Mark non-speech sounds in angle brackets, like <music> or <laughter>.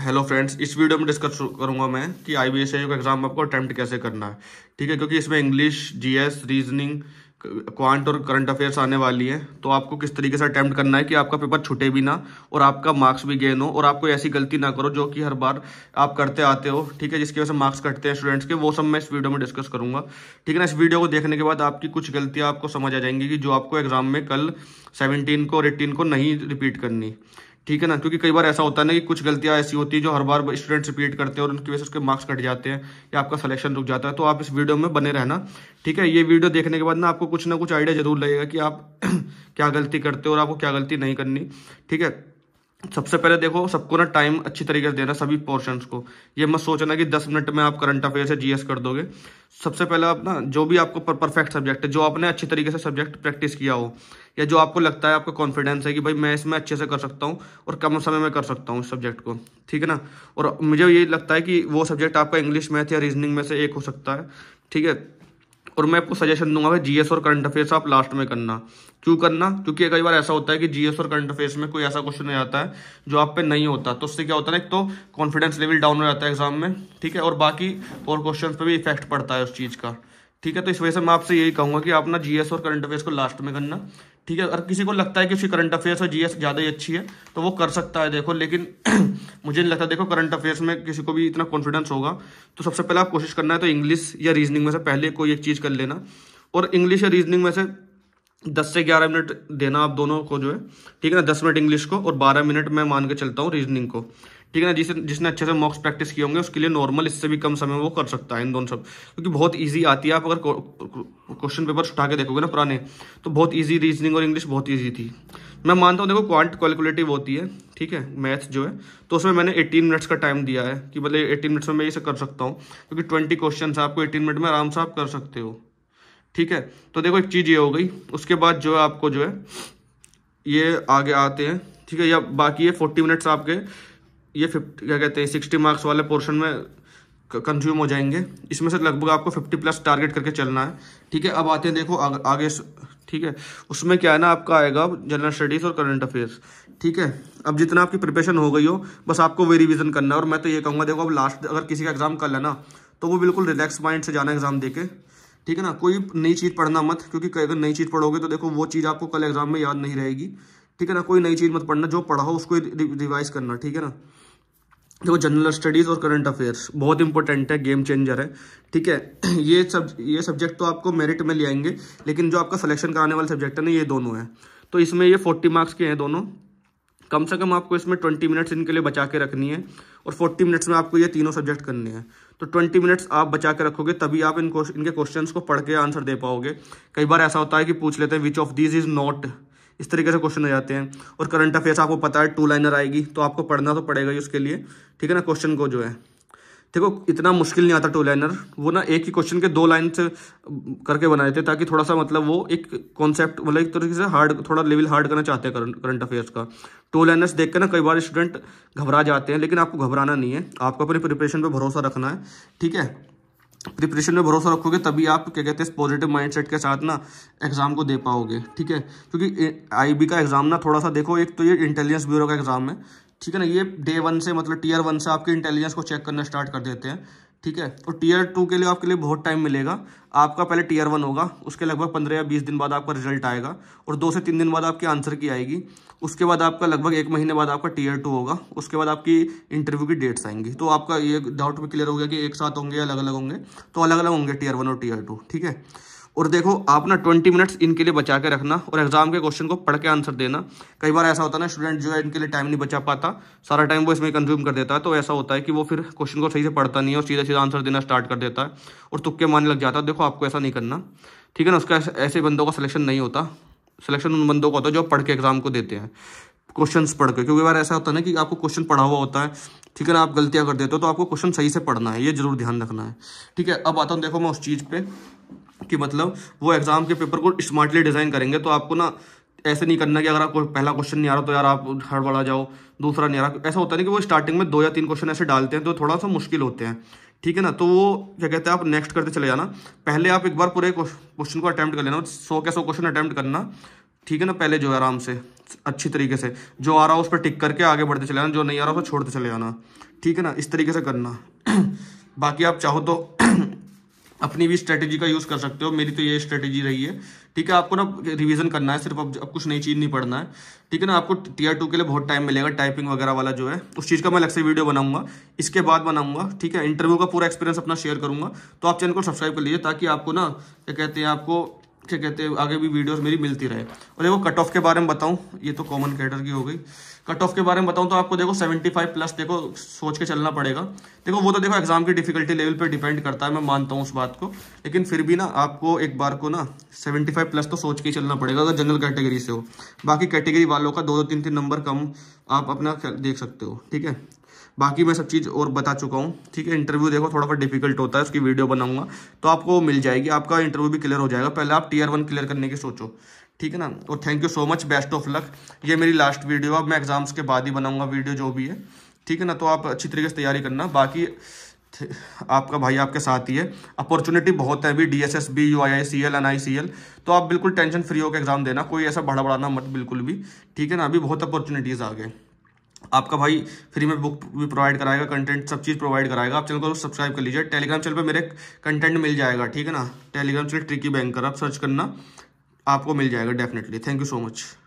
hello friends इस video में discuss करूंगा मैं कि आई बी एस का एग्ज़ाम आपको अटैम्प्ट कैसे करना है ठीक है क्योंकि इसमें इंग्लिश जीएस रीजनिंग क्वांट और करंट अफेयर्स आने वाली है तो आपको किस तरीके से अटैम्प्ट करना है कि आपका पेपर छूटे भी ना और आपका मार्क्स भी गेन हो और आप कोई ऐसी गलती ना करो जो कि हर बार आप करते आते हो ठीक है जिसकी वजह से मार्क्स कटते हैं स्टूडेंट्स के वो सब मैं इस वीडियो में डिस्कस करूंगा ठीक है ना इस वीडियो को देखने के बाद आपकी कुछ गलतियाँ आपको समझ आ जाएंगी कि जो आपको एग्जाम में कल सेवनटीन को और एट्टीन को नहीं रिपीट करनी ठीक है ना क्योंकि कई बार ऐसा होता है ना कि कुछ गलतियां ऐसी होती है जो हर बार स्टूडेंट्स रिपीट करते हैं और उनकी वजह से उसके मार्क्स कट जाते हैं या आपका सिलेक्शन रुक जाता है तो आप इस वीडियो में बने रहना ठीक है ये वीडियो देखने के बाद ना आपको कुछ ना कुछ आइडिया जरूर लगेगा कि आप <clears throat> क्या गलती करते हो और आपको क्या गलती नहीं करनी ठीक है सबसे पहले देखो सबको ना टाइम अच्छी तरीके से देना सभी पोर्शन को ये मत सोचना कि दस मिनट में आप करंट अफेयर से जीएस कर दोगे सबसे पहले आप ना जो भी आपको परफेक्ट सब्जेक्ट है जो आपने अच्छी तरीके से सब्जेक्ट प्रैक्टिस किया हो या जो आपको लगता है आपको कॉन्फिडेंस है कि भाई मैं इसमें अच्छे से कर सकता हूँ और कम समय में कर सकता हूँ इस सब्जेक्ट को ठीक है ना और मुझे ये लगता है कि वो सब्जेक्ट आपका इंग्लिश मैथ या रीजनिंग में से एक हो सकता है ठीक है और मैं आपको सजेशन दूंगा जीएस और करंट अफेयर्स आप लास्ट में करना क्यों करना क्योंकि कई बार ऐसा होता है कि जीएस और करंट अफेयर्स में कोई ऐसा क्वेश्चन नहीं आता है जो आप पे नहीं होता तो उससे क्या होता है ना एक तो कॉन्फिडेंस लेवल डाउन हो जाता है एग्जाम में ठीक है और बाकी और क्वेश्चन पर भी इफेक्ट पड़ता है उस चीज़ का ठीक है तो इस वजह से मैं आपसे यही कहूंगा कि आप ना जीएस और करंट अफेयर्स को लास्ट में करना ठीक है अगर किसी को लगता है कि उसकी करंट अफेयर्स और जीएस ज़्यादा ही अच्छी है तो वो कर सकता है देखो लेकिन <clears throat> मुझे नहीं लगता देखो करंट अफेयर्स में किसी को भी इतना कॉन्फिडेंस होगा तो सबसे पहले आप कोशिश करना है तो इंग्लिश या रीजनिंग में से पहले कोई एक चीज़ कर लेना और इंग्लिश या रीजनिंग में से दस से ग्यारह मिनट देना आप दोनों को जो है ठीक है ना दस मिनट इंग्लिश को और बारह मिनट मैं मान के चलता हूँ रीजनिंग को ठीक है ना जिसे जिसने अच्छे से मॉक्स प्रैक्टिस किए होंगे उसके लिए नॉर्मल इससे भी कम समय में वो कर सकता है इन दोनों सब क्योंकि बहुत ईजी आती है आप अगर क्वेश्चन पेपर उठा के देखोगे ना पुराने तो बहुत ईजी रीजनिंग और इंग्लिश बहुत ईजी थी मैं मानता हूँ देखो क्वांट कैलकुलेटिव होती है ठीक है मैथ जो है तो उसमें मैंने 18 मिनट्स का टाइम दिया है कि मतलब 18 मिनट्स में मैं इसे कर सकता हूँ क्योंकि 20 क्वेश्चन आपको 18 मिनट में आराम से आप कर सकते हो ठीक है तो देखो एक चीज़ ये हो गई उसके बाद जो है आपको जो है ये आगे आते हैं ठीक है या बाकी ये फोर्टी मिनट्स आपके ये फिफ्टी क्या कहते हैं सिक्सटी मार्क्स वाले पोर्शन में कंज्यूम हो जाएंगे इसमें से लगभग आपको फिफ्टी प्लस टारगेट करके चलना है ठीक है अब आते हैं देखो आग, आगे ठीक है उसमें क्या है ना आपका आएगा जनरल स्टडीज़ और करंट अफेयर्स ठीक है अब जितना आपकी प्रिपरेशन हो गई हो बस आपको वे रिविज़न करना है और मैं तो ये कहूँगा देखो अब लास्ट अगर किसी का एग्ज़ाम कल है ना तो वो बिल्कुल रिलैक्स माइंड से जाना एग्ज़ाम दे के ठीक है ना कोई नई चीज़ पढ़ना मत क्योंकि अगर नई चीज़ पढ़ोगे तो देखो वो चीज़ आपको कल एग्ज़ाम में याद नहीं रहेगी ठीक है ना कोई नई चीज़ मत पढ़ना जो पढ़ा हो उसको रिवाइज करना ठीक है ना देखो जनरल स्टडीज़ और करंट अफेयर्स बहुत इंपॉर्टेंट है गेम चेंजर है ठीक है <clears throat> ये सब ये सब्जेक्ट तो आपको मेरिट में ले आएंगे लेकिन जो आपका सिलेक्शन कराने वाला सब्जेक्ट है ना ये दोनों हैं तो इसमें ये फोर्टी मार्क्स के हैं दोनों कम से कम आपको इसमें ट्वेंटी मिनट्स इनके लिए बचा के रखनी है और फोर्टी मिनट्स में आपको ये तीनों सब्जेक्ट करने हैं तो ट्वेंटी मिनट्स आप बचा के रखोगे तभी आप इन इनके क्वेश्चंस को पढ़ के आंसर दे पाओगे कई बार ऐसा होता है कि पूछ लेते हैं which of this is not इस तरीके से क्वेश्चन हो जाते हैं और करंट अफेयर्स आपको पता है टू लाइनर आएगी तो आपको पढ़ना तो पड़ेगा ही उसके लिए ठीक है ना क्वेश्चन को जो है देखो इतना मुश्किल नहीं आता टू लाइनर वो ना एक ही क्वेश्चन के दो लाइन से करके बनाए थे ताकि थोड़ा सा मतलब वो एक कॉन्सेप्ट मतलब एक तरीके से हार्ड थोड़ा लेवल हार्ड करना चाहते हैं करंट अफेयर्स का टू लाइनर्स देख कर ना कई बार स्टूडेंट घबरा जाते हैं लेकिन आपको घबराना नहीं है आपको अपनी प्रिपरेशन पर भरोसा रखना है ठीक है प्रिपरेशन में भरोसा रखोगे तभी आप क्या कहते हैं इस पॉजिटिव माइंडसेट के साथ ना एग्ज़ाम को दे पाओगे ठीक है क्योंकि आईबी का एग्ज़ाम ना थोड़ा सा देखो एक तो ये इंटेलिजेंस ब्यूरो का एग्ज़ाम है ठीक है ना ये डे वन से मतलब टीयर वन से आपके इंटेलिजेंस को चेक करना स्टार्ट कर देते हैं ठीक है और टीयर टू के लिए आपके लिए बहुत टाइम मिलेगा आपका पहले टीयर वन होगा उसके लगभग पंद्रह या बीस दिन बाद आपका रिजल्ट आएगा और दो से तीन दिन बाद आपके आंसर की आएगी उसके बाद आपका लगभग एक महीने बाद आपका टीयर टू होगा उसके बाद आपकी इंटरव्यू की डेट्स आएंगी तो आपका ये डाउट भी क्लियर हो गया कि एक साथ होंगे या अलग अलग होंगे तो अलग अलग होंगे टीयर वन और टीयर टू ठीक है और देखो आप ना ट्वेंटी मिनट्स इनके लिए बचा के रखना और एग्जाम के क्वेश्चन को पढ़ के आंसर देना कई बार ऐसा होता है ना स्टूडेंट जो है इनके लिए टाइम नहीं बचा पाता सारा टाइम वो इसमें कंज्यूम कर देता है तो ऐसा होता है कि वो फिर क्वेश्चन को सही से पढ़ता नहीं है और सीधा सीधा आंसर देना स्टार्ट कर देता है और तुक्के मारने लग जाता है देखो आपको ऐसा नहीं करना ठीक है ना उसका ऐसे बंदों का सिलेक्शन नहीं होता सिलेक्शन उन बंदों का होता है जो पढ़ के एग्जाम को देते हैं क्वेश्चंस पढ़ के क्योंकि बार ऐसा होता है ना कि आपको क्वेश्चन पढ़ा हुआ होता है ठीक है ना आप गलतियां कर देते हो तो आपको क्वेश्चन सही से पढ़ना है ये जरूर ध्यान रखना है ठीक है अब आता हूँ देखो मैं उस चीज़ पे कि मतलब वो एग्ज़ाम के पेपर को स्मार्टली डिज़ाइन करेंगे तो आपको ना ऐसे नहीं करना कि अगर आपको पहला क्वेश्चन नहीं आ रहा तो यार आप हड़बड़ा जाओ दूसरा नहीं आ रहा ऐसा होता नहीं कि वो स्टार्टिंग में दो या तीन क्वेश्चन ऐसे डालते हैं तो थोड़ा सा मुश्किल होते हैं ठीक है ना तो वो क्या कहते हैं आप नेक्स्ट करते चले जाना पहले आप एक बार पूरे क्वेश्चन को अटैम्प्ट कर लेना सौ के सौ क्वेश्चन अटैम्प्ट करना ठीक है ना पहले जो है आराम से अच्छी तरीके से जो आ रहा है उस पर टिक करके आगे बढ़ते चले जाना जो नहीं आ रहा उसको छोड़ते चले जाना ठीक है ना इस तरीके से करना <clears throat> बाकी आप चाहो तो अपनी भी स्ट्रेटेजी का यूज़ कर सकते हो मेरी तो ये स्ट्रेटेजी रही है ठीक है आपको ना रिवीजन करना है सिर्फ अब अब कुछ नई चीज़ नहीं पढ़ना है ठीक है ना आपको टीयर टू के लिए बहुत टाइम मिलेगा टाइपिंग वगैरह वाला जो है उस चीज़ का मैं अलग से वीडियो बनाऊंगा इसके बाद बनाऊंगा ठीक है इंटरव्यू का पूरा एक्सपीरियंस अपना शेयर करूंगा तो आप चैनल को सब्सक्राइब कर लीजिए ताकि आपको ना क्या कहते हैं आपको क्या कहते हैं आगे भी वीडियोस मेरी मिलती रहे और देखो कट ऑफ के बारे में बताऊं ये तो कॉमन कैटर की हो गई कट ऑफ के बारे में बताऊं तो आपको देखो 75 प्लस देखो सोच के चलना पड़ेगा देखो वो तो देखो एग्जाम की डिफिकल्टी लेवल पे डिपेंड करता है मैं मानता हूँ उस बात को लेकिन फिर भी ना आपको एक बार को ना 75 प्लस तो सोच के ही चलना पड़ेगा अगर जनरल कैटेगरी से हो बाकी कैटेगरी वालों का दो दो तीन तीन नंबर कम आप अपना देख सकते हो ठीक है बाकी मैं सब चीज़ और बता चुका हूँ ठीक है इंटरव्यू देखो थोड़ा सा डिफिकल्ट होता है उसकी वीडियो बनाऊंगा तो आपको मिल जाएगी आपका इंटरव्यू भी क्लियर हो जाएगा पहले आप टीयर वन क्लियर करने की सोचो ठीक है ना और thank you so much best of luck ये मेरी लास्ट वीडियो अब मैं एग्जाम्स के बाद ही बनाऊंगा वीडियो जो भी है ठीक है ना तो आप अच्छी तरीके से तैयारी करना बाकी आपका भाई आपके साथ ही है अपॉर्चुनिटी बहुत है अभी D S S B U I I C L N I C L तो आप बिल्कुल टेंशन फ्री होकर एग्जाम देना कोई ऐसा बड़ा बढ़ाना मत बिल्कुल भी ठीक है ना अभी बहुत अपॉर्चुनिटीज़ आ गए आपका भाई फ्री में बुक भी प्रोवाइड कराएगा कंटेंट सब चीज़ प्रोवाइड कराएगा आप चैनल को सब्सक्राइब कर लीजिए टेलीग्राम चैनल पे मेरे कंटेंट मिल जाएगा ठीक है ना टेलीग्राम चैनल ट्रिकी बैंकर आप सर्च करना आपको मिल जाएगा definitely thank you so much